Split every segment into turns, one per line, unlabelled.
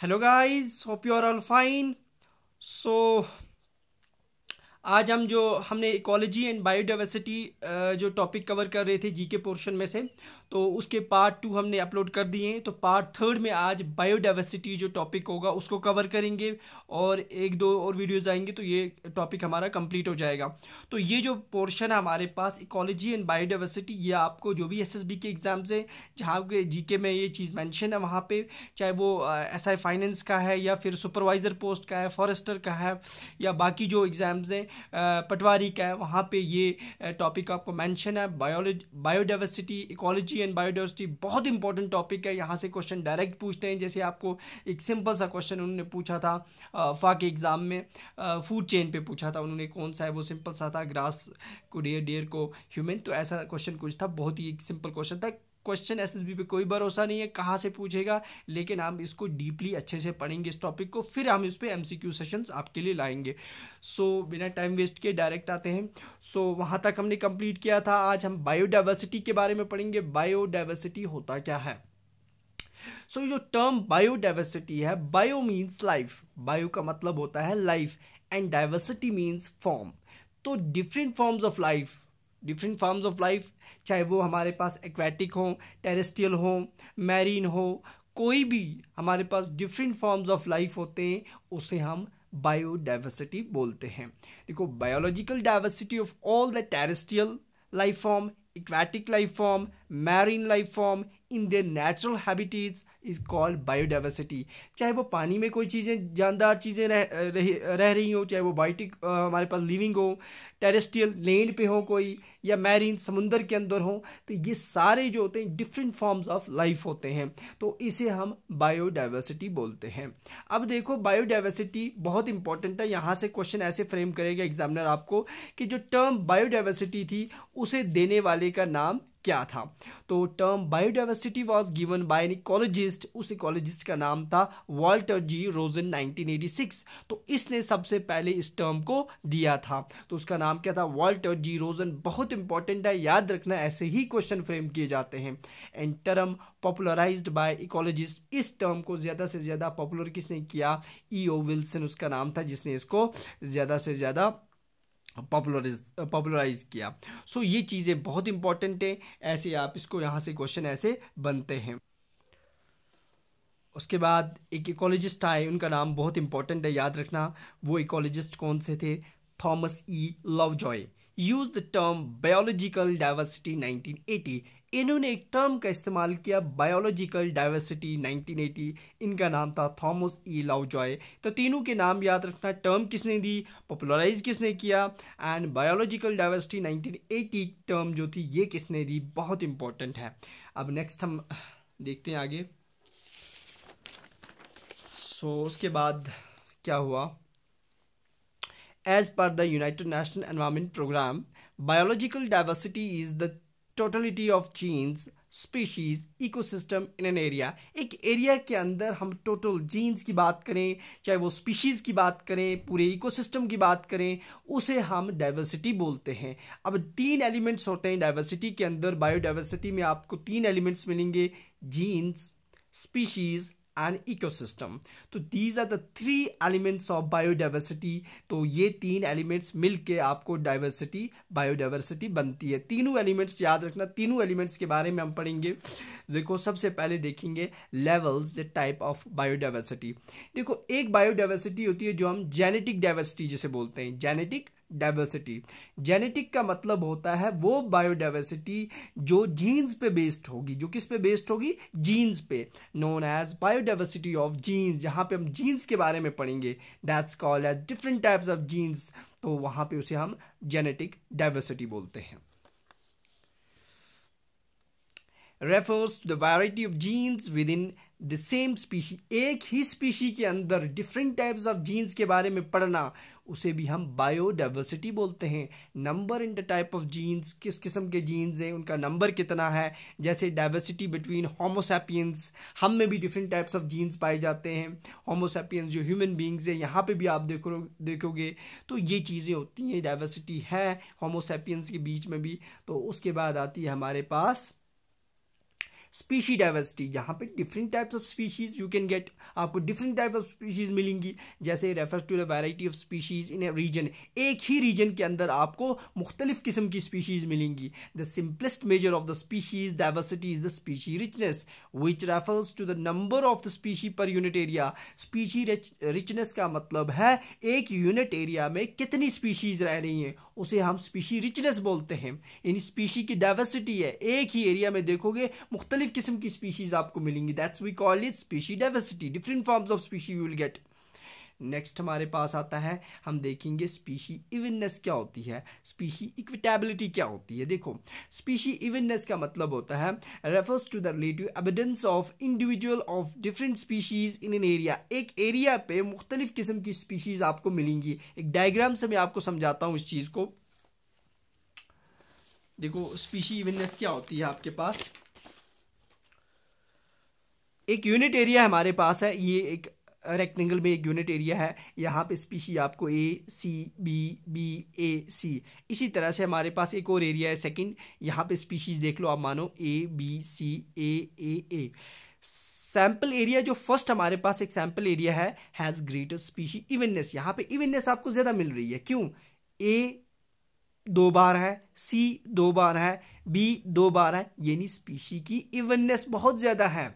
Hello guys hope you are all fine so आज हम जो हमने इकोलॉजी एंड बायोडाइवर्सिटी जो टॉपिक कवर कर रहे थे जीके पोर्शन में से तो उसके पार्ट टू हमने अपलोड कर दिए हैं तो पार्ट थर्ड में आज बायोडाइवर्सिटी जो टॉपिक होगा उसको कवर करेंगे और एक दो और वीडियोज़ आएंगे तो ये टॉपिक हमारा कंप्लीट हो जाएगा तो ये जो पोर्शन है हमारे पास इकोलॉजी एंड बायोडाइवर्सिटी ये आपको जो भी एसएसबी के एग्ज़ाम्स हैं जहाँ के जीके में ये चीज़ मैंशन है वहाँ पर चाहे वो एस आई फाइनेंस का है या फिर सुपरवाइज़र पोस्ट का है फॉरेस्टर का है या बाकी जो एग्ज़ाम्स हैं पटवारी का है वहाँ पर ये टॉपिक आपको मैंशन है बायोलॉजी बायोडाइवर्सिटी इकोलॉजी कृषि एंड बायोडाइवर्सिटी बहुत इंपॉर्टेंट टॉपिक है यहाँ से क्वेश्चन डायरेक्ट पूछते हैं जैसे आपको एक सिंपल सा क्वेश्चन उन्होंने पूछा था फा के एग्ज़ाम में फूड चेन पे पूछा था उन्होंने कौन सा है वो सिंपल सा था ग्रास को डियर डियर को ह्यूमन तो ऐसा क्वेश्चन कुछ था बहुत ही सिंपल क्वेश्चन था क्वेश्चन एसएसबी पे कोई भरोसा नहीं है कहाँ से पूछेगा लेकिन हम इसको डीपली अच्छे से पढ़ेंगे इस टॉपिक को फिर हम इस पर एम सेशंस आपके लिए लाएंगे सो so, बिना टाइम वेस्ट के डायरेक्ट आते हैं सो so, वहाँ तक हमने कंप्लीट किया था आज हम बायोडाइवर्सिटी के बारे में पढ़ेंगे बायोडाइवर्सिटी होता क्या है सो so, जो टर्म बायोडाइवर्सिटी है बायो मीन्स लाइफ बायो का मतलब होता है life and diversity means form तो different forms of life different forms of life चाहे वो हमारे पास एक्वेटिक हों टेरेस्ट्रियल हों मैरीन हो कोई भी हमारे पास डिफरेंट फॉर्म्स ऑफ लाइफ होते हैं उसे हम बायोडाइवर्सिटी बोलते हैं देखो biological diversity of all the terrestrial life form aquatic life form marine life form in their natural habitats is called biodiversity चाहे वो पानी में कोई चीज़ें जानदार चीज़ें रह, रह रह रही हों चाहे वो बायोटिक हमारे पास लिविंग हो टेरेस्ट्रियल लैंड पे हो कोई या मैरीन समुंदर के अंदर हो तो ये सारे जो होते हैं डिफरेंट फॉर्म्स ऑफ लाइफ होते हैं तो इसे हम बायोडाइवर्सिटी बोलते हैं अब देखो बायोडाइवर्सिटी बहुत इंपॉर्टेंट है यहाँ से क्वेश्चन ऐसे फ्रेम करेगा एग्जामिनर आपको कि जो टर्म बायोडाइवर्सिटी थी उसे देने वाले का नाम क्या था तो term biodiversity was given by an scientist उस इकोलॉजिस्ट का नाम था वॉल्टर जी रोजन 1986 तो इसने सबसे पहले इस टर्म को दिया था तो उसका नाम क्या था वॉल्टर जी रोजन बहुत इंपॉर्टेंट है याद रखना ऐसे ही क्वेश्चन फ्रेम किए जाते हैं and term popularise by ecologist इस टर्म को ज़्यादा से ज़्यादा पॉपुलर किसने किया ई ओ विल्सन उसका नाम था जिसने इसको ज़्यादा से ज़्यादा पॉपुलराइज पॉपुलराइज किया सो so, ये चीज़ें बहुत इंपॉर्टेंट हैं ऐसे आप इसको यहाँ से क्वेश्चन ऐसे बनते हैं उसके बाद एक इकोलॉजिस्ट आए उनका नाम बहुत इंपॉर्टेंट है याद रखना वो इकोलॉजिस्ट कौन से थे Thomas E Lovejoy use the term biological diversity 1980 इन्होंने एक टर्म का इस्तेमाल किया बायोलॉजिकल डाइवर्सिटी 1980 इनका नाम था थॉमस ई लव जॉय तो तीनों के नाम याद रखना टर्म किसने दी पॉपुलराइज किसने किया एंड बायोलॉजिकल डाइवर्सिटी 1980 टर्म जो थी ये किसने दी बहुत इंपॉर्टेंट है अब नेक्स्ट हम देखते हैं आगे सो so, उसके बाद क्या हुआ as per the United National Environment Programme biological diversity is the totality of genes species ecosystem in an area एक एरिया के अंदर हम टोटल जीन्स की बात करें चाहे वो स्पीशीज़ की बात करें पूरे इकोसिस्टम की बात करें उसे हम डाइवर्सिटी बोलते हैं अब तीन एलिमेंट्स होते हैं डाइवर्सिटी के अंदर बायोडाइवर्सिटी में आपको तीन एलिमेंट्स मिलेंगे जीन्स स्पीशीज़ एंड इकोसिस्टम तो these are the three elements of biodiversity तो ये तीन एलिमेंट्स मिल के आपको डाइवर्सिटी बायोडाइवर्सिटी बनती है तीनों एलिमेंट्स याद रखना तीनों एलिमेंट्स के बारे में हम पढ़ेंगे देखो सबसे पहले देखेंगे levels the type of biodiversity देखो एक बायोडाइवर्सिटी होती है जो हम जेनेटिक डाइवर्सिटी जिसे बोलते हैं जेनेटिक डाइवर्सिटी जेनेटिक का मतलब होता है वो बायोडाइवर्सिटी जो जीन्स पे बेस्ड होगी जो किस पे बेस्ड होगी जीन्स पे known as biodiversity of genes जहाँ पे हम जीन्स के बारे में पढ़ेंगे that's called as different types of genes तो वहाँ पे उसे हम जेनेटिक डाइवर्सिटी बोलते हैं refers to the variety of genes within the same species एक ही स्पीशी के अंदर डिफरेंट टाइप्स ऑफ जीन्स के बारे में पढ़ना उसे भी हम बायोडाइवर्सिटी बोलते हैं number in the type of genes किस किस्म के जीन्स हैं उनका नंबर कितना है जैसे डाइवर्सिटी बिटवीन होमोसैपियंस हम में भी डिफरेंट टाइप्स ऑफ जीन्स पाए जाते हैं होमोसैपियंस जो ह्यूमन बींग्स हैं यहाँ पे भी आप देखो देखोगे तो ये चीज़ें होती हैं डाइवर्सिटी है होमोसैपियंस के बीच में भी तो उसके बाद आती है हमारे पास स्पीशी डाइवर्सिटी जहाँ पे different types of species you can get आपको डिफरेंट टाइप ऑफ स्पीशीज़ मिलेंगी जैसे refers to the variety of species in a region एक ही रीजन के अंदर आपको मुख्तलिफ़ किस्म की स्पीशीज़ मिलेंगी the simplest measure of the species diversity is the species richness which refers to the number of the species per unit area species richness का मतलब है एक यूनिट एरिया में कितनी स्पीशीज़ रह रही हैं उसे हम स्पीशी रिचनेस बोलते हैं इन स्पीशी की डाइवर्सिटी है एक ही एरिया में देखोगे मुख्तलि मुख्तलिफ किस्म की स्पीशीज़ आपको मिलेंगी that's we call it species diversity different forms of species you will get next हमारे पास आता है हम देखेंगे स्पीशी इवननेस क्या होती है स्पीशी इक्विटेबिलिटी क्या होती है देखो स्पीशी इवननेस का मतलब होता है refers to the relative evidence of individual of different species in an area एक एरिया पे मुख्तलिफ किस्म की स्पीशीज़ आपको मिलेंगी एक डायग्राम से मैं आपको समझाता हूँ इस चीज़ को देखो स्पीशी इवननेस क्या होती है आपके पास एक यूनिट एरिया हमारे पास है ये एक रेक्टेंगल में एक यूनिट एरिया है यहाँ पे स्पीशी आपको ए सी बी बी ए सी इसी तरह से हमारे पास एक और एरिया है सेकंड यहाँ पे स्पीशीज़ देख लो आप मानो A B C A A A sample area जो फर्स्ट हमारे पास एक सैम्पल एरिया है हैज़ ग्रेटर स्पीशी इवननेस यहाँ पे इवननेस आपको ज़्यादा मिल रही है क्यों ए दो बार है सी दो बार है बी दो बार है यानी स्पीशी की इवननेस बहुत ज़्यादा है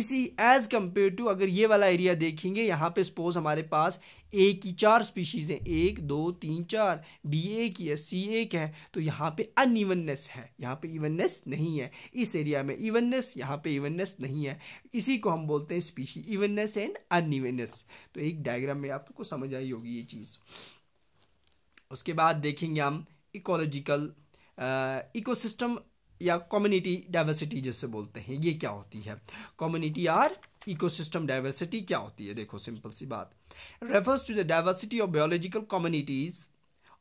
इसी एज कम्पेयर टू अगर ये वाला एरिया देखेंगे यहाँ पे सपोज हमारे पास ए की चार स्पीशीज़ हैं एक दो तीन चार बी ए की है सी ए की है तो यहाँ पे अनइवननेस है यहाँ पे इवननेस नहीं है इस एरिया में इवननेस यहाँ पे इवननेस नहीं है इसी को हम बोलते हैं स्पीशी इवननेस एंड अनइवननेस तो एक डायग्राम में आपको समझ आई होगी ये चीज़ उसके बाद देखेंगे हम इकोलॉजिकल इकोसिस्टम uh, या कम्युनिटी डाइवर्सिटी जिससे बोलते हैं ये क्या होती है कम्युनिटी आर इकोसिस्टम डाइवर्सिटी क्या होती है देखो सिंपल सी बात refers to the diversity of biological communities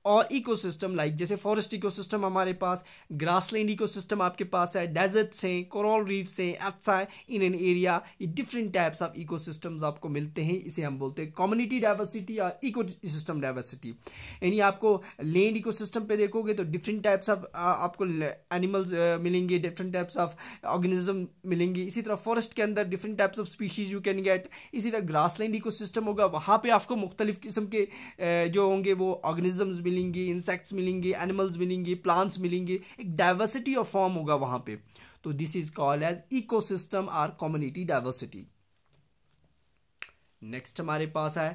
और इकोसिस्टम लाइक जैसे फॉरेस्ट इकोसिस्टम हमारे पास ग्रासलैंड इकोसिस्टम आपके पास है डेजर्ट्स हैं कोरल रीफ्स हैं अच्छा इन एन एरिया ये डिफरेंट टाइप्स ऑफ इकोसिस्टम्स आपको मिलते हैं इसे हम बोलते हैं कम्युनिटी डाइवर्सिटी या इको सिस्टम डाइवर्सिटी यानी आपको लैंड सिस्टम पर देखोगे तो डिफरेंट टाइप्स ऑफ आपको एनिमल्स मिलेंगे डिफरेंट टाइप्स ऑफ ऑर्गेनिज्म मिलेंगे इसी तरह फॉरेस्ट के अंदर different types of species you can get इसी तरह ग्रासलैंड सिस्टम होगा वहाँ पर आपको मुख्तलिफ किस्म के जो होंगे वो ऑर्गेनिजम्स मिलेंगी इंसेक्ट्स मिलेंगे एनिमल्स मिलेंगे प्लांट्स मिलेंगे एक डाइवर्सिटी ऑफ फॉर्म होगा वहाँ पे तो this is called as ecosystem or community diversity next हमारे पास है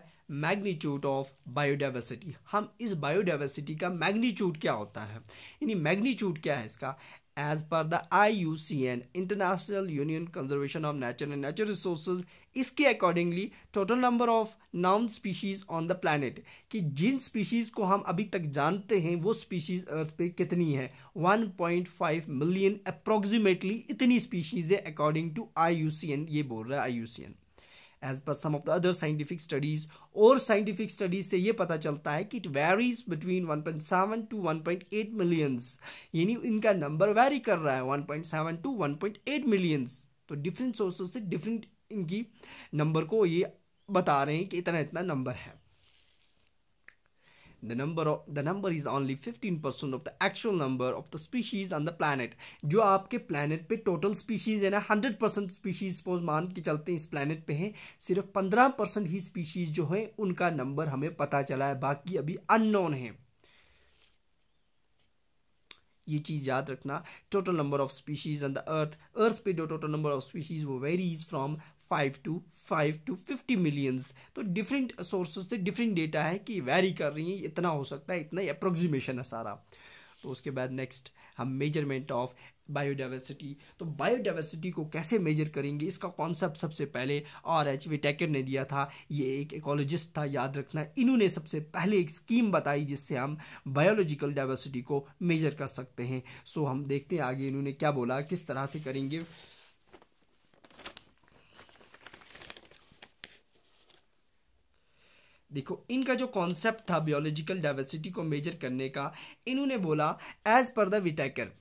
मैग्नीट्यूड ऑफ बायोडाइवर्सिटी हम इस बायोडाइवर्सिटी का मैग्नीट्यूड क्या होता है यानी मैग्नीट्यूड क्या है इसका as per the IUCN International Union Conservation of Nature and Nature Resources इसके accordingly total number of known species on the planet कि जिन स्पीशीज़ को हम अभी तक जानते हैं वो स्पीशीज़ अर्थ पे कितनी है 1.5 मिलियन अप्रोक्सीमेटली इतनी स्पीशीज़ है अकॉर्डिंग टू आई ये बोल रहा है I U C N as per some of the other scientific studies और साइंटिफिक स्टडीज से ये पता चलता है कि it varies between 1.7 to 1.8 millions यानी इनका नंबर वेरी कर रहा है 1.7 टू 1.8 मिलियंस तो डिफरेंट सोर्सेज से डिफरेंट इनकी नंबर को ये बता रहे हैं कि इतना इतना नंबर है The number of the number is only 15% of the actual number of the species on the planet. jo aapke planet pe total species hai na 100% species suppose maan ke chalte hain is planet pe hain sirf 15% hi species jo hai unka number hame pata chala hai बाकी abhi unknown hai ये चीज़ याद रखना total number of species on the earth earth पे जो total number of species वो varies from five to five to fifty millions तो different sources से डिफरेंट डेटा है कि वेरी कर रही हैं इतना हो सकता है इतना ही अप्रोक्सीमेशन है सारा तो उसके बाद नेक्स्ट हम मेजरमेंट ऑफ बायोडाइवर्सिटी तो बायोडाइवर्सिटी को कैसे मेजर करेंगे इसका कॉन्सेप्ट सबसे पहले आर एच विटेकर ने दिया था ये एक एकोलॉजिस्ट था याद रखना इन्होंने सबसे पहले एक स्कीम बताई जिससे हम बायोलॉजिकल डाइवर्सिटी को मेजर कर सकते हैं सो हम देखते हैं आगे इन्होंने क्या बोला किस तरह से करेंगे देखो इनका जो कॉन्सेप्ट था बायोलॉजिकल डाइवर्सिटी को मेजर करने का इन्होंने बोला as per the Whittaker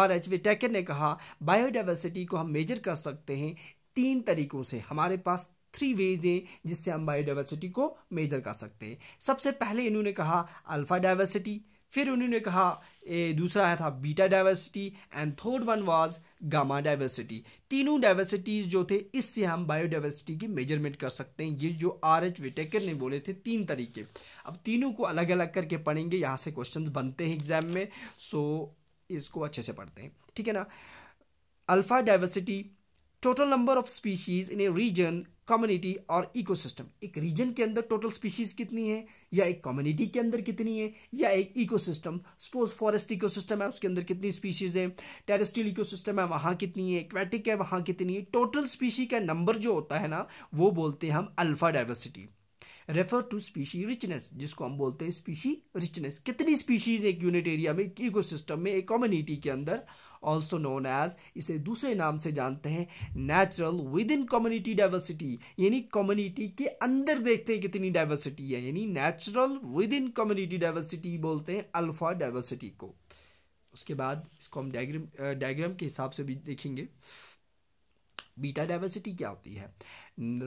R H Whittaker ने कहा बायोडाइवर्सिटी को हम मेजर कर सकते हैं तीन तरीकों से हमारे पास थ्री वेज हैं जिससे हम बायोडाइवर्सिटी को मेजर कर सकते हैं सबसे पहले इन्होंने कहा अल्फ़ा डाइवर्सिटी फिर उन्होंने कहा ए दूसरा है था beta diversity and third one was gamma diversity तीनों डाइवर्सिटीज़ जो थे इससे हम बायोडाइवर्सिटी की मेजरमेंट कर सकते हैं ये जो आर एच विटेकर ने बोले थे तीन तरीके अब तीनों को अलग अलग करके पढ़ेंगे यहाँ से क्वेश्चन बनते हैं एग्जाम में सो इसको अच्छे से पढ़ते हैं ठीक है ना alpha diversity total number of species in a region community और इकोसिस्टम एक रीजन के अंदर टोटल स्पीशीज कितनी है या एक कम्युनिटी के अंदर कितनी है या एक इकोसिस्टम सपोज फॉरेस्ट इकोसिस्टम है उसके अंदर कितनी स्पीशीज है टेरेस्ट्रियल इकोसिस्टम है वहाँ कितनी है एक्वेटिक है वहाँ कितनी है टोटल स्पीशी का नंबर जो होता है ना वो बोलते हैं हम alpha diversity refer to species richness जिसको हम बोलते हैं स्पीशी रिचनेस कितनी स्पीशीज एक यूनिट एरिया में एक इकोसिस्टम में एक कम्युनिटी के अंदर ऑल्सो नोन एज इसे दूसरे नाम से जानते हैं natural within community diversity यानी कम्युनिटी के अंदर देखते हैं कितनी डाइवर्सिटी है यानी natural within community diversity बोलते हैं अल्फा डाइवर्सिटी को उसके बाद इसको हम डायग्राम डायग्राम के हिसाब से भी देखेंगे बीटा डाइवर्सिटी क्या होती है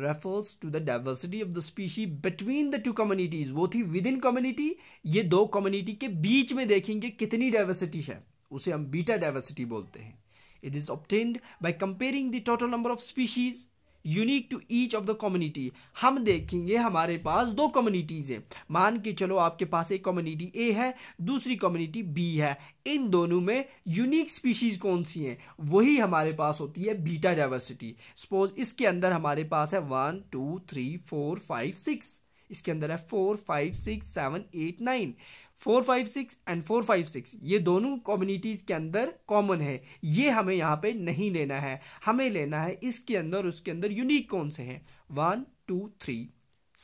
refers to the diversity of the species between the two communities वो थी विद इन कम्युनिटी ये दो कम्युनिटी के बीच में देखेंगे कितनी डाइवर्सिटी है उसे हम बीटा डाइवर्सिटी बोलते हैं it is obtained by comparing the total number of species unique to each of the community हम देखेंगे हमारे पास दो कम्युनिटीज़ हैं मान के चलो आपके पास एक कम्युनिटी ए है दूसरी कम्युनिटी बी है इन दोनों में यूनिक स्पीशीज़ कौन सी हैं वही हमारे पास होती है बीटा डाइवर्सिटी सपोज इसके अंदर हमारे पास है one two three four five six इसके अंदर है four five six seven eight nine four five six and four five six ये दोनों कम्युनिटीज़ के अंदर कॉमन है ये हमें यहाँ पे नहीं लेना है हमें लेना है इसके अंदर उसके अंदर यूनिक कौन से हैं one two three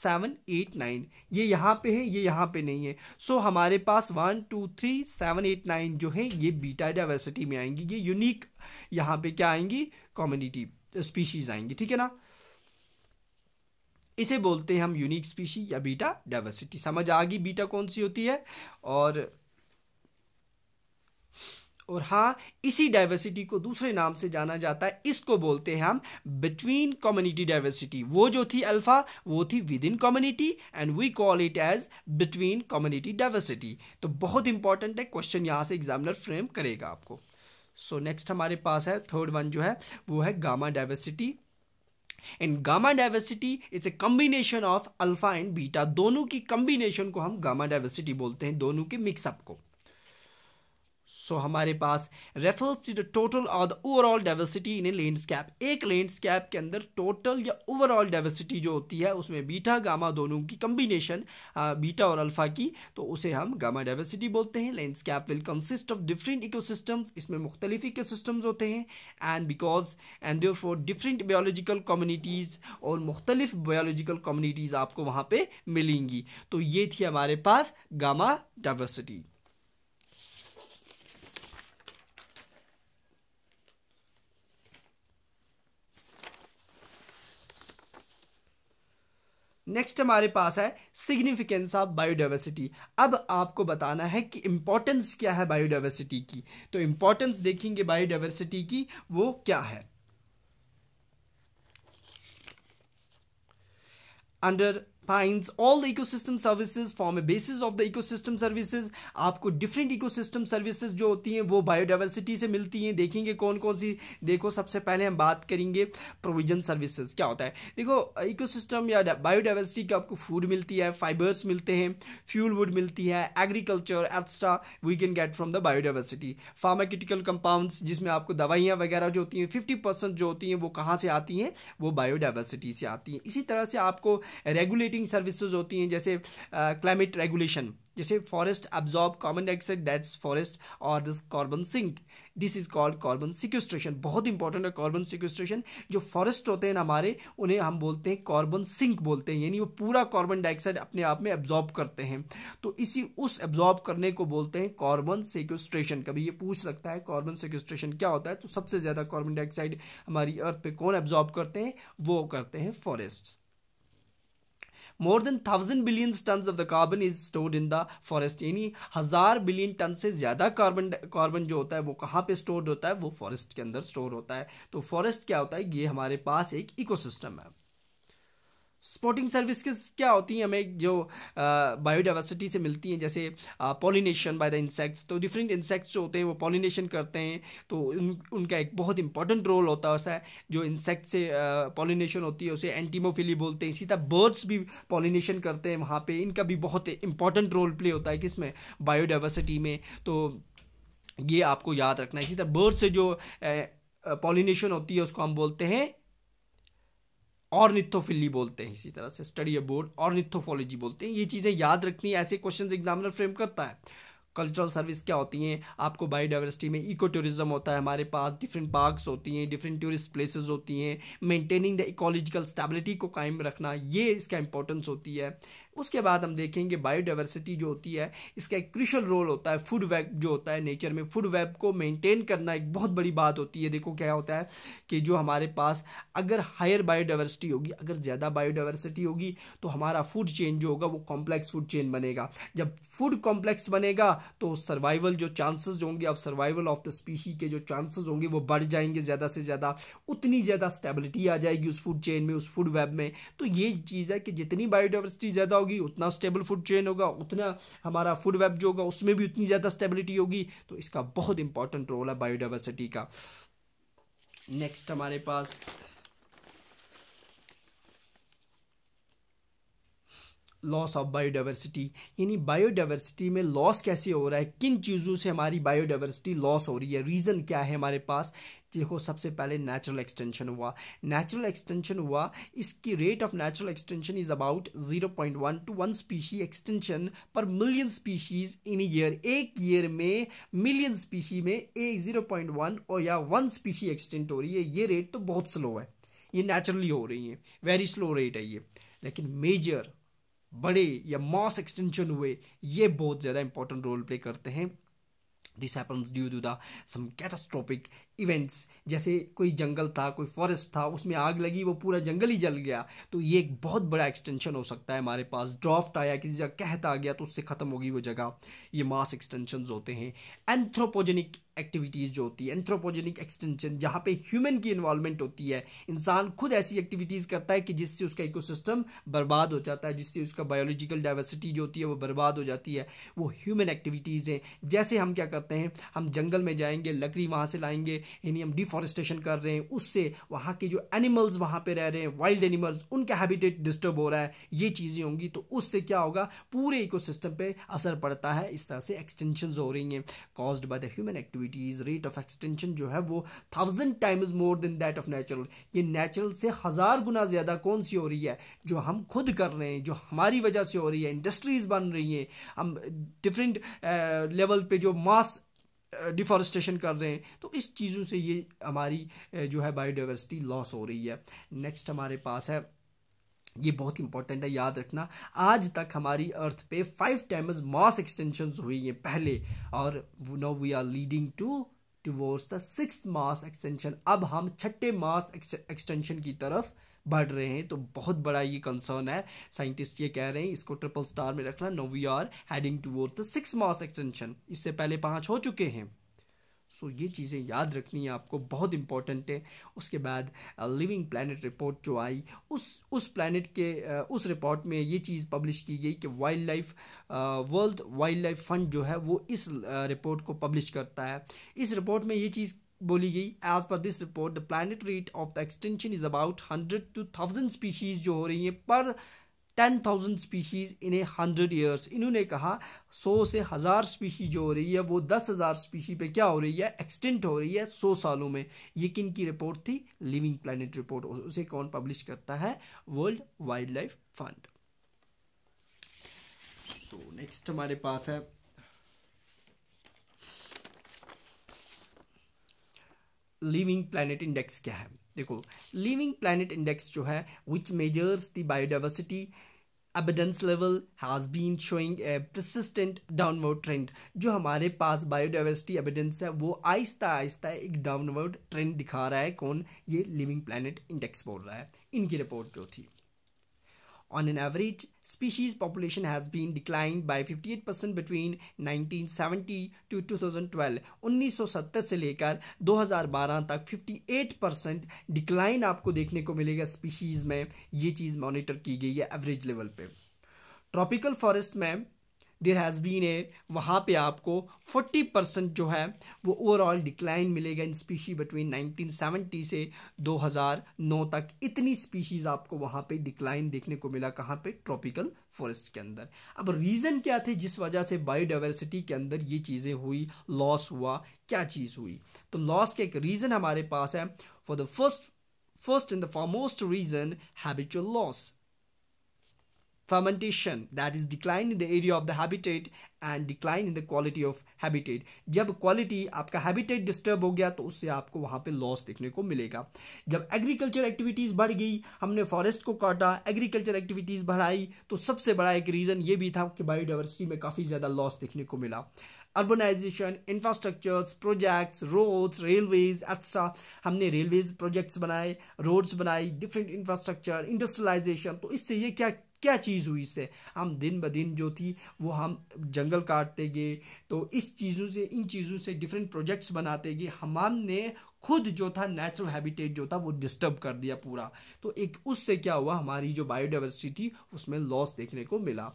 seven eight nine ये यहाँ पे है ये यहाँ पे नहीं है सो so, हमारे पास one two three seven eight nine जो है ये बीटा डाइवर्सिटी में आएंगी ये यूनिक यहाँ पे क्या आएंगी कम्युनिटी स्पीशीज़ आएंगी ठीक है ना इसे बोलते हैं हम यूनिक स्पीशी या बीटा डाइवर्सिटी समझ आ गई बीटा कौन सी होती है और और हाँ इसी डाइवर्सिटी को दूसरे नाम से जाना जाता है इसको बोलते हैं हम बिटवीन कम्युनिटी डाइवर्सिटी वो जो थी अल्फा वो थी within community and we call it as between community diversity तो बहुत इंपॉर्टेंट है क्वेश्चन यहाँ से एग्जामिनर फ्रेम करेगा आपको सो so, नेक्स्ट हमारे पास है थर्ड वन जो है वो है gamma diversity and gamma diversity it's a combination of alpha and beta दोनों की कम्बिनेशन को हम गामा डाइवर्सिटी बोलते हैं दोनों के मिक्सअप को सो so, हमारे पास रेफर्स टू द टोटल और the overall diversity in a landscape एक लैंडस्केप के अंदर टोटल या ओवरऑल डाइवर्सिटी जो होती है उसमें बीटा गामा दोनों की कम्बिनेशन बीटा और अल्फा की तो उसे हम गामा डाइवर्सिटी बोलते हैं landscape will consist of different ecosystems इसमें मुख्तलिफ इको होते हैं and because and therefore different biological communities और मुख्तलिफ बायोलॉजिकल कम्युनिटीज़ आपको वहाँ पर मिलेंगी तो ये थी हमारे पास गामा डाइवर्सिटी नेक्स्ट हमारे पास है सिग्निफिकेंस ऑफ बायोडाइवर्सिटी अब आपको बताना है कि इम्पोर्टेंस क्या है बायोडाइवर्सिटी की तो इम्पोर्टेंस देखेंगे बायोडाइवर्सिटी की वो क्या है under finds all the ecosystem services form a basis of the ecosystem services आपको different ecosystem services जो होती हैं वो biodiversity से मिलती हैं देखेंगे कौन कौन सी देखो सबसे पहले हम बात करेंगे provision services क्या होता है देखो ecosystem या biodiversity का आपको food मिलती है fibers मिलते हैं fuel wood मिलती है agriculture extra we can get from the biodiversity pharmaceutical compounds जिसमें आपको दवाइयाँ वगैरह जो होती हैं फिफ्टी परसेंट जो होती हैं वो कहाँ से आती हैं वो बायोडाइवर्सिटी से आती हैं इसी तरह से आपको रेगुलेटिंग मीटिंग सर्विसेज होती हैं जैसे क्लाइमेट uh, रेगुलेशन जैसे forest absorb carbon dioxide that's forest और this carbon sink this is called carbon sequestration बहुत इंपॉर्टेंट है कार्बन सिक्वेस्ट्रेशन जो फॉरेस्ट होते हैं हमारे उन्हें हम बोलते हैं कार्बन सिंक बोलते हैं यानी वो पूरा कार्बन डाइऑक्साइड अपने आप में एब्जॉर्ब करते हैं तो इसी उस एब्जॉर्ब करने को बोलते हैं कार्बन सिक्वेस्ट्रेशन कभी ये पूछ सकता है कार्बन सिक्वेस्ट्रेशन क्या होता है तो सबसे ज़्यादा कार्बन डाइऑक्साइड हमारी अर्थ पर कौन एब्जॉर्ब करते हैं वो करते हैं forest more than thousand billion ton of the carbon is stored in the forest यानी हज़ार बिलियन टन से ज़्यादा कार्बन कार्बन जो होता है वो कहाँ पे स्टोर्ड होता है वो फॉरेस्ट के अंदर स्टोर होता है तो फॉरेस्ट क्या होता है ये हमारे पास एक इकोसिस्टम है स्पॉटिंग सर्विसेज क्या होती हैं हमें जो बायोडाइवर्सिटी से मिलती हैं जैसे पॉलिनेशन बाय द इंसेक्ट्स तो डिफरेंट इंसेक्ट्स जो होते हैं वो पॉलिनेशन करते हैं तो उन, उनका एक बहुत इंपॉर्टेंट रोल होता है उसका जो इंसेक्ट से पॉलिनेशन होती है उसे एंटीमोफिली बोलते हैं इसी तरह बर्ड्स भी पॉलिनेशन करते हैं वहाँ पर इनका भी बहुत इंपॉर्टेंट रोल प्ले होता है किसमें बायोडाइवर्सिटी में तो ये आपको याद रखना है इसी तरह बर्ड से जो पॉलिनेशन होती है उसको हम बोलते हैं ऑर्निथोफिली बोलते हैं इसी तरह से स्टडी अबोर्ड ऑर्निथोफोलॉजी बोलते हैं ये चीज़ें याद रखनी ऐसे क्वेश्चन एग्जामिनर फ्रेम करता है कल्चरल सर्विस क्या होती हैं आपको बायोडाइवर्सिटी में इको टूरिज्म होता है हमारे पास डिफरेंट पार्क्स होती हैं डिफरेंट टूरिस्ट प्लेसेस होती हैं मेंटेनिंग द इकोलॉजिकल स्टेबिलिटी को कायम रखना ये इसका इंपॉर्टेंस होती है उसके बाद हम देखेंगे बायोडाइवर्सिटी जो होती है इसका एक क्रिशल रोल होता है फूड वेब जो होता है नेचर में फूड वेब को मेंटेन करना एक बहुत बड़ी बात होती है देखो क्या होता है कि जो हमारे पास अगर हायर बायोडाइवर्सिटी होगी अगर ज़्यादा बायोडाइवर्सिटी होगी तो हमारा फूड चेन जो होगा वो कॉम्प्लेक्स फूड चेन बनेगा जब फूड कॉम्प्लेक्स बनेगा तो सर्वाइवल जो चांसेस होंगे of survival of the species के जो चांसेस होंगे वो बढ़ जाएंगे ज़्यादा से ज़्यादा उतनी ज़्यादा स्टेबिलिटी आ जाएगी उस फूड चेन में उस फूड वेब में तो ये चीज़ है कि जितनी बायोडाइवर्सिटी ज़्यादा होगी होगी उतना स्टेबल फूड चेन होगा उतना हमारा फूड वेब जो होगा उसमें भी उतनी ज़्यादा स्टेबिलिटी होगी तो इसका बहुत इंपॉर्टेंट रोल है बायोडाइवर्सिटी का नेक्स्ट हमारे पास लॉस ऑफ बायोडाइवर्सिटी यानी बायोडाइवर्सिटी में लॉस कैसे हो रहा है किन चीज़ों से हमारी बायोडाइवर्सिटी लॉस हो रही है रीज़न क्या है हमारे पास देखो सबसे पहले नेचुरल एक्सटेंशन हुआ नेचुरल एक्सटेंशन हुआ इसकी rate of natural extinction is about 0.1 to 1 species extinction per million species in year एक ईयर में मिलियन स्पीशी में ए वन और या वन स्पीशी एक्सटेंट हो रही है ये रेट तो बहुत स्लो है ये नेचुरली हो रही है वेरी स्लो रेट है ये लेकिन मेजर बड़े या मॉस एक्सटेंशन हुए ये बहुत ज़्यादा इंपॉर्टेंट रोल प्ले करते हैं this happens due to the some catastrophic events जैसे कोई जंगल था कोई फॉरेस्ट था उसमें आग लगी वो पूरा जंगल ही जल गया तो ये एक बहुत बड़ा एक्सटेंशन हो सकता है हमारे पास ड्राफ्ट आया किसी जगह कहत आ गया तो उससे ख़त्म होगी वो जगह ये मास एक्सटेंशन होते हैं एंथ्रोपोजेनिक एक्टिविटीज़ जो होती है एंथ्रोपोजेनिक एक्सटेंशन जहाँ पे ह्यूमन की इन्वॉलमेंट होती है इंसान खुद ऐसी एक्टिविटीज़ करता है कि जिससे उसका इकोसिस्टम बर्बाद हो जाता है जिससे उसका बायोलॉजिकल डाइवर्सिटी जो होती है वो बर्बाद हो जाती है वो ह्यूमन एक्टिविटीज़ हैं जैसे हम क्या करते हैं हम जंगल में जाएंगे लकड़ी वहाँ से लाएंगे यानी हम डिफॉरेस्टेशन कर रहे हैं उससे वहाँ के जो एनिमल्स वहाँ पर रह रहे हैं वाइल्ड एनिमल्स उनका हैबिटेट डिस्टर्ब हो रहा है ये चीज़ें होंगी तो उससे क्या होगा पूरे इकोसिस्टम पर असर पड़ता है इस तरह से एक्सटेंशन हो रही हैं caused by the human activity activities rate of extinction जो है वो thousand times more than that of natural ये नेचुरल से हज़ार गुना ज़्यादा कौन सी हो रही है जो हम खुद कर रहे हैं जो हमारी वजह से हो रही है इंडस्ट्रीज़ बन रही हैं हम डिफरेंट लेवल uh, पे जो मास डिफॉरेस्टेशन uh, कर रहे हैं तो इस चीज़ों से ये हमारी uh, जो है बायोडाइवर्सिटी लॉस हो रही है नेक्स्ट हमारे पास है ये बहुत इंपॉर्टेंट है याद रखना आज तक हमारी अर्थ पे फाइव टाइम्स मॉस एक्सटेंशन हुई है पहले और now we are leading to towards the six mass extinction अब हम छठे मास एक्सटेंशन की तरफ बढ़ रहे हैं तो बहुत बड़ा ये कंसर्न है साइंटिस्ट ये कह रहे हैं इसको ट्रिपल स्टार में रखना now we are heading towards the six mass extinction इससे पहले पाँच हो चुके हैं सो so, ये चीज़ें याद रखनी है आपको बहुत इंपॉर्टेंट है उसके बाद लिविंग प्लानट रिपोर्ट जो आई उस उस प्लानट के उस रिपोर्ट में ये चीज़ पब्लिश की गई कि wildlife world wildlife fund जो है वो इस रिपोर्ट को पब्लिश करता है इस रिपोर्ट में ये चीज़ बोली गई as per this report the planet rate of the extinction is about hundred to thousand species जो हो रही हैं per ten thousand species in a hundred years इन्होंने कहा सौ से हज़ार स्पीशी जो हो रही है वो दस हज़ार स्पीशी पे क्या हो रही है एक्सटेंट हो रही है सौ सालों में ये किन की रिपोर्ट थी लिविंग प्लानट रिपोर्ट उसे कौन पब्लिश करता है वर्ल्ड वाइल्ड लाइफ फंड तो नेक्स्ट हमारे पास है लिविंग प्लानट इंडेक्स क्या है देखो लिविंग प्लानट इंडेक्स जो है which measures the biodiversity abundance level has been showing a persistent downward trend जो हमारे पास बायोडाइवर्सिटी एविडेंस है वो आहिस्ता आहिस्ता एक डाउनवर्ड ट्रेंड दिखा रहा है कौन ये लिविंग प्लानट इंडेक्स बोल रहा है इनकी रिपोर्ट जो थी On an average, species population has been declined by 58% between 1970 to 2012. 1970 से लेकर 2012 तक 58% decline आपको देखने को मिलेगा species में ये चीज़ monitor की गई है average level पे Tropical forest में देर हैज़ बीन ए वहाँ पे आपको 40 परसेंट जो है वो ओवरऑल डिक्लाइन मिलेगा इन स्पीशी बिटवीन 1970 से 2009 तक इतनी स्पीशीज़ आपको वहाँ पे डिक्लाइन देखने को मिला कहाँ पे ट्रॉपिकल फॉरेस्ट के अंदर अब रीज़न क्या थे जिस वजह से बायोडाइवर्सिटी के अंदर ये चीज़ें हुई लॉस हुआ क्या चीज़ हुई तो लॉस का एक रीज़न हमारे पास है for the first first in the most reason habitual loss fragmentation that is decline in the area of the habitat and decline in the quality of habitat जब क्वालिटी आपका हैबिटेट डिस्टर्ब हो गया तो उससे आपको वहाँ पे लॉस देखने को मिलेगा जब एग्रीकल्चर एक्टिविटीज़ बढ़ गई हमने फॉरेस्ट को काटा एग्रीकल्चर एक्टिविटीज़ बढ़ाई तो सबसे बड़ा एक रीज़न ये भी था कि बायोडाइवर्सिटी में काफ़ी ज़्यादा लॉस देखने को मिला urbanisation infrastructures projects roads railways extra हमने रेलवेज प्रोजेक्ट्स बनाए रोड्स बनाई डिफरेंट इंफ्रास्ट्रक्चर इंडस्ट्रियलाइजेशन तो इससे ये क्या क्या चीज़ हुई इससे हम दिन ब दिन जो थी वो हम जंगल काटते गए तो इस चीज़ों से इन चीज़ों से डिफरेंट प्रोजेक्ट्स बनाते गए हमने खुद जो था नेचुरल हैबिटेट जो था वो डिस्टर्ब कर दिया पूरा तो एक उससे क्या हुआ हमारी जो बायोडाइवर्सिटी थी उसमें लॉस देखने को मिला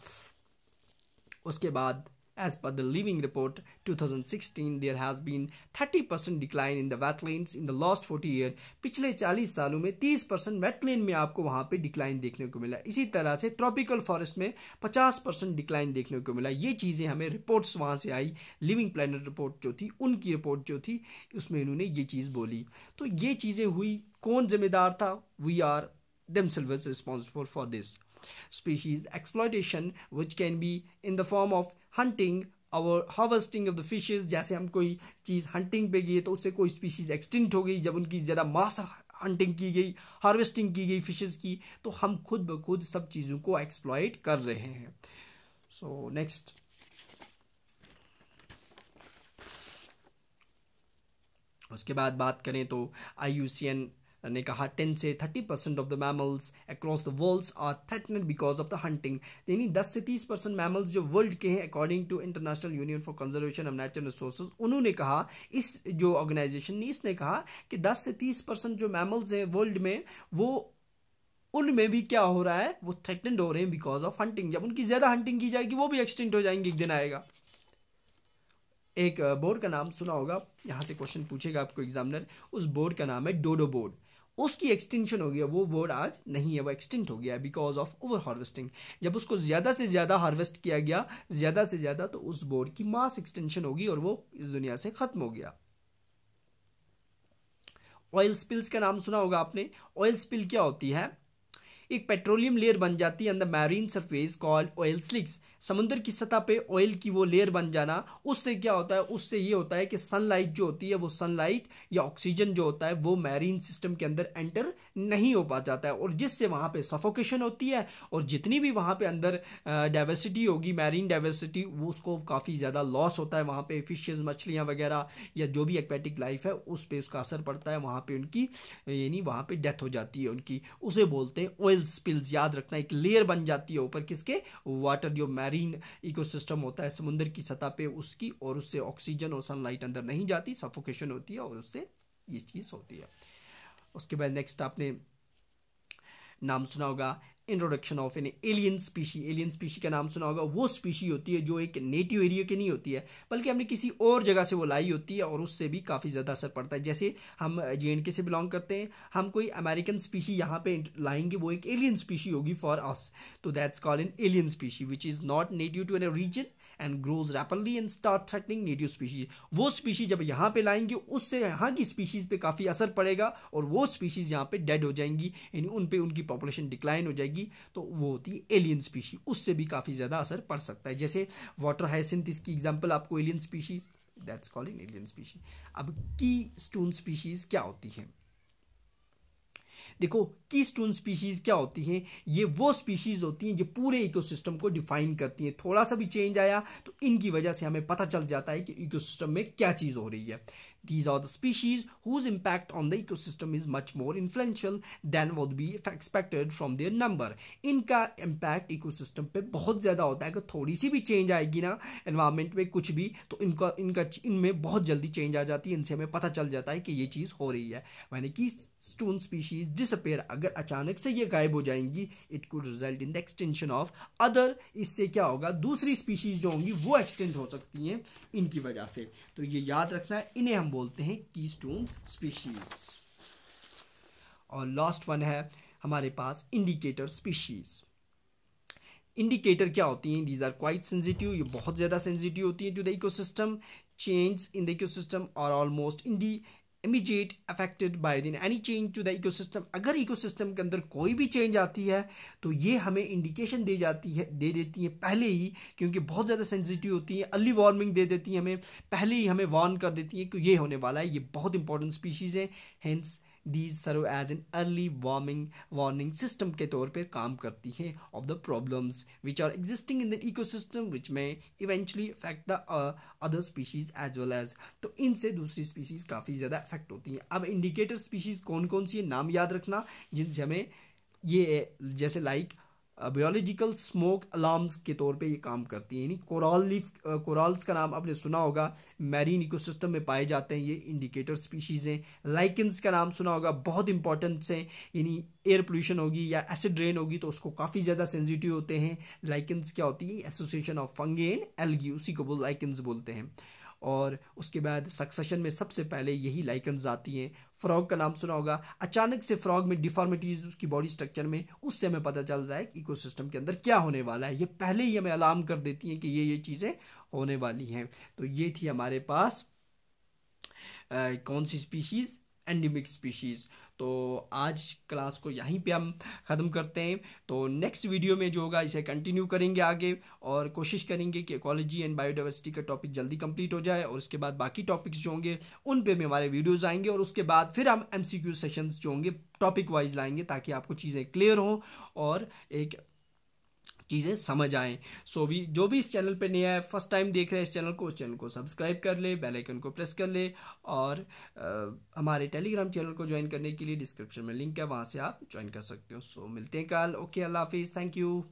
उसके बाद As per the Living Report 2016, there has been 30% decline in the wetlands in the last 40 years. पिछले 40 सालों में 30% वेटलैंड में आपको वहाँ पे डिक्लाइन देखने को मिला इसी तरह से ट्रॉपिकल फॉरेस्ट में 50% डिक्लाइन देखने को मिला ये चीज़ें हमें रिपोर्ट्स वहाँ से आई लिविंग प्लानट रिपोर्ट जो थी उनकी रिपोर्ट जो थी उसमें इन्होंने ये चीज़ बोली तो ये चीज़ें हुई कौन जिम्मेदार था we are themselves responsible for this Species exploitation which can be in the form of hunting और हार्वेस्टिंग ऑफ द फिशेज जैसे हम कोई चीज़ हंटिंग पे गए तो उससे कोई स्पीशीज़ एक्सटिंक्ट हो गई जब उनकी ज़्यादा मास हंटिंग की गई हार्वेस्टिंग की गई फिशेज़ की तो हम खुद ब खुद सब चीज़ों को एक्सप्लॉयट कर रहे हैं सो नेक्स्ट उसके बाद बात करें तो आई ने कहा टेन से thirty percent of the mammals across the world are threatened because of the hunting यानी दस से तीस परसेंट मैमल्स जो वर्ल्ड के हैं according to International Union for Conservation of Natural Resource उन्होंने कहा इस जो ऑर्गेनाइजेशन ने इसने कहा कि दस से तीस परसेंट जो मैमल्स हैं वर्ल्ड में वो उनमें भी क्या हो रहा है वो थ्रेटनड हो रहे हैं बिकॉज ऑफ हंटिंग जब उनकी ज़्यादा हंटिंग की जाएगी वो भी एक्सटेंट हो जाएंगे एक दिन आएगा एक बोर्ड का नाम सुना होगा यहाँ से क्वेश्चन पूछेगा आपको एग्जामिनर उस बोर्ड का नाम है डोडो बोर्ड उसकी एक्सटेंशन हो गया वो वर्ड आज नहीं है वो एक्सटेंट हो गया बिकॉज ऑफ ओवर हार्वेस्टिंग जब उसको ज़्यादा से ज़्यादा हार्वेस्ट किया गया ज़्यादा से ज़्यादा तो उस बोर्ड की मास एक्सटेंशन होगी और वो इस दुनिया से ख़त्म हो गया ऑयल स्पिल्स का नाम सुना होगा आपने ऑयल स्पिल क्या होती है एक पेट्रोलियम लेयर बन जाती है अंदर marine surface called oil slicks समुद्र की सतह पे ऑयल की वो लेयर बन जाना उससे क्या होता है उससे ये होता है कि सनलाइट जो होती है वो सनलाइट या ऑक्सीजन जो होता है वो मैरीन सिस्टम के अंदर एंटर नहीं हो पा जाता है और जिससे वहाँ पे सफोकेशन होती है और जितनी भी वहाँ पे अंदर डाइवर्सिटी होगी मैरीन डाइवर्सिटी वो उसको काफ़ी ज़्यादा लॉस होता है वहाँ पर फिशेज मछलियाँ वगैरह या जो भी एक्वेटिक लाइफ है उस पर उसका असर पड़ता है वहाँ पर उनकी यानी वहाँ पर डेथ हो जाती है उनकी उसे बोलते हैं ऑयल स्पिल्स याद रखना एक लेयर बन जाती है ऊपर किसके वाटर जो मैर मरीन इकोसिस्टम होता है समुद्र की सतह पे उसकी और उससे ऑक्सीजन और सनलाइट अंदर नहीं जाती सफोकेशन होती है और उससे ये चीज़ होती है उसके बाद नेक्स्ट आपने नाम सुना होगा introduction of an alien species alien species का नाम सुना होगा वो स्पीशी होती है जो एक नेटिव एरिया की नहीं होती है बल्कि हमने किसी और जगह से वो लाई होती है और उससे भी काफ़ी ज़्यादा असर पड़ता है जैसे हम जे एंड के से बिलोंग करते हैं हम कोई अमेरिकन स्पीशी यहाँ पे लाएंगे वो एक एलियन स्पीशी होगी फॉर अस तो that's call an alien species which is not native to an region and grows rapidly and start threatening native species वो स्पीशीज जब यहाँ पे लाएंगे उससे यहाँ की स्पीशीज़ पे काफ़ी असर पड़ेगा और वो स्पीशीज़ यहाँ पे डेड हो जाएंगी यानी उन पे उनकी पॉपुलेशन डिक्लाइन हो जाएगी तो वो होती है एलियन स्पीशी उससे भी काफ़ी ज़्यादा असर पड़ सकता है जैसे वाटर हाइसेंथ इसकी एग्जाम्पल आपको alien species that's calling alien species अब की स्टोन स्पीशीज़ क्या होती हैं देखो की स्टोन स्पीशीज़ क्या होती हैं ये वो स्पीशीज़ होती हैं जो पूरे इकोसिस्टम को डिफाइन करती हैं थोड़ा सा भी चेंज आया तो इनकी वजह से हमें पता चल जाता है कि इकोसिस्टम में क्या चीज़ हो रही है These are the species whose impact on the ecosystem is much more influential than would be expected from their number. इनका इम्पैक्ट इकोसिस्टम पे बहुत ज़्यादा होता है अगर थोड़ी सी भी चेंज आएगी ना एनवायरनमेंट में कुछ भी तो इनका इनका इनमें बहुत जल्दी चेंज आ जाती है इनसे हमें पता चल जाता है कि ये चीज़ हो रही है यानी कि स्टोन स्पीशीज डिसअपेयर अगर अचानक से ये गायब हो जाएंगी it could result in the extinction of other इससे क्या होगा दूसरी स्पीशीज जो होंगी वो एक्सटेंड हो सकती हैं इनकी वजह से तो ये याद रखना है इन्हें हम बोलते हैं की स्टोन स्पीशीज और लास्ट वन है हमारे पास इंडिकेटर स्पीशीज़ इंडिकेटर क्या होती हैं दीज आर क्वाइट सेंसिटिव ये बहुत ज़्यादा सेंसिटिव होती हैं to the ecosystem change in the ecosystem और ऑलमोस्ट इंडी इमीजिएट अफेक्टेड बाय दिन any change to the ecosystem अगर इकोसिस्टम के अंदर कोई भी चेंज आती है तो ये हमें इंडिकेशन दे जाती है दे देती हैं पहले ही क्योंकि बहुत ज़्यादा सेंसिटिव होती हैं अर्ली वार्मिंग दे देती हैं हमें पहले ही हमें वार्न कर देती हैं कि ये होने वाला है ये बहुत इंपॉर्टेंट स्पीशीज़ है these serve as an early warming warning system के तौर पर काम करती हैं of the problems which are existing in the system which में eventually affect the other species as well as तो इनसे दूसरी स्पीशीज़ काफ़ी ज़्यादा अफेक्ट होती हैं अब इंडिकेटर स्पीशीज़ कौन कौन सी है नाम याद रखना जिनसे हमें ये जैसे लाइक बायोलॉजिकल स्मोक अलार्म्स के तौर पे ये काम करती है यानी कोराल लीफ कोरल्स का नाम आपने सुना होगा मैरीन इकोसिस्टम में पाए जाते हैं ये इंडिकेटर स्पीशीज़ हैं लाइकन्स का नाम सुना होगा बहुत इंपॉर्टेंट से यानी एयर पोल्यूशन होगी या एसिड रेन होगी तो उसको काफ़ी ज़्यादा सेंसिटिव होते हैं लाइकन्स क्या होती है association of fungi and algae उसी को बोल लाइकन्स बोलते हैं और उसके बाद सक्सेशन में सबसे पहले यही लाइकन्स आती हैं फ्रॉग का नाम सुना होगा अचानक से फ्रॉग में डिफॉर्मिटीज़ उसकी बॉडी स्ट्रक्चर में उससे हमें पता चल रहा है कि इकोसिस्टम के अंदर क्या होने वाला है ये पहले ही हमें अलार्म कर देती हैं कि ये ये चीज़ें होने वाली हैं तो ये थी हमारे पास आ, कौन सी स्पीशीज़ एंडेमिक स्पीशीज़ तो आज क्लास को यहीं पे हम ख़त्म करते हैं तो नेक्स्ट वीडियो में जो होगा इसे कंटिन्यू करेंगे आगे और कोशिश करेंगे कि इकोलॉजी एंड बायोडाइवर्सिटी का टॉपिक जल्दी कंप्लीट हो जाए और उसके बाद बाकी टॉपिक्स जो होंगे उन पे भी हमारे वीडियोज़ आएंगे और उसके बाद फिर हम एम सेशंस जो होंगे टॉपिक वाइज लाएंगे ताकि आपको चीज़ें क्लियर हों और एक चीज़ें समझ आएँ सो भी जो भी इस चैनल पर नया है फर्स्ट टाइम देख रहे हैं इस चैनल को उस चैनल को सब्सक्राइब कर ले बेलाइकन को प्रेस कर ले और आ, हमारे टेलीग्राम चैनल को ज्वाइन करने के लिए डिस्क्रिप्शन में लिंक है वहाँ से आप ज्वाइन कर सकते हो सो मिलते हैं कल ओके अल्लाह हाफिज़ थैंक यू